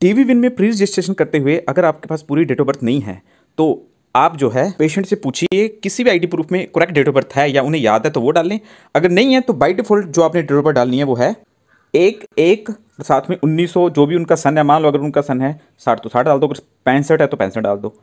TV win में pre registration करते हुए अगर आपके पास पूरी डेट ऑफ बर्थ नहीं है तो आप जो है पेशेंट से पूछिए किसी भी आईडी प्रूफ में करेक्ट डेट ऑफ बर्थ है या उन्हें याद है तो वो डाल लें अगर नहीं है तो बाई डिफॉल्ट जो आपने डेट ऑफ बर्थ डालनी है वो है एक एक साथ में उन्नीस सौ जो भी उनका सन है मान लो अगर उनका सन है साठ तो साठ डाल दो अगर पैंसठ है तो पैंसठ डाल दो